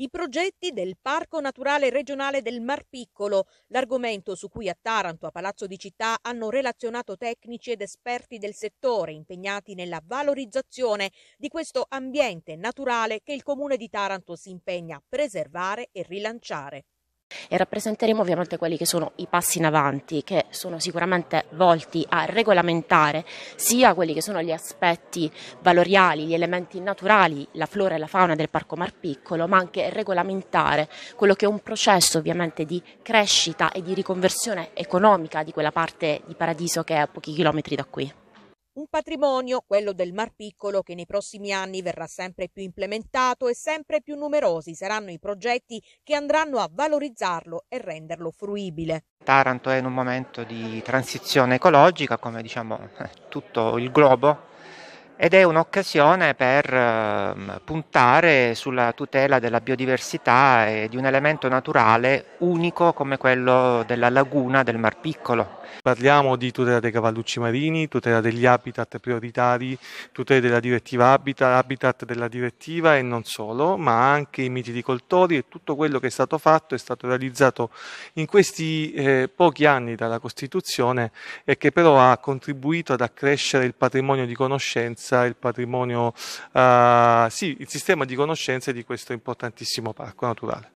i progetti del Parco Naturale Regionale del Mar Piccolo, l'argomento su cui a Taranto, a Palazzo di Città, hanno relazionato tecnici ed esperti del settore impegnati nella valorizzazione di questo ambiente naturale che il Comune di Taranto si impegna a preservare e rilanciare e rappresenteremo ovviamente quelli che sono i passi in avanti che sono sicuramente volti a regolamentare sia quelli che sono gli aspetti valoriali, gli elementi naturali, la flora e la fauna del Parco Mar Piccolo, ma anche regolamentare quello che è un processo ovviamente di crescita e di riconversione economica di quella parte di paradiso che è a pochi chilometri da qui. Un patrimonio, quello del Mar Piccolo, che nei prossimi anni verrà sempre più implementato e sempre più numerosi saranno i progetti che andranno a valorizzarlo e renderlo fruibile. Taranto è in un momento di transizione ecologica, come diciamo eh, tutto il globo, ed è un'occasione per ehm, puntare sulla tutela della biodiversità e di un elemento naturale unico come quello della laguna del Mar Piccolo. Parliamo di tutela dei cavallucci marini, tutela degli habitat prioritari, tutela della direttiva habitat, habitat della direttiva e non solo, ma anche i miti di coltori e tutto quello che è stato fatto è stato realizzato in questi eh, pochi anni dalla Costituzione e che però ha contribuito ad accrescere il patrimonio di conoscenza ricchezza, il patrimonio, uh, sì, il sistema di conoscenze di questo importantissimo parco naturale.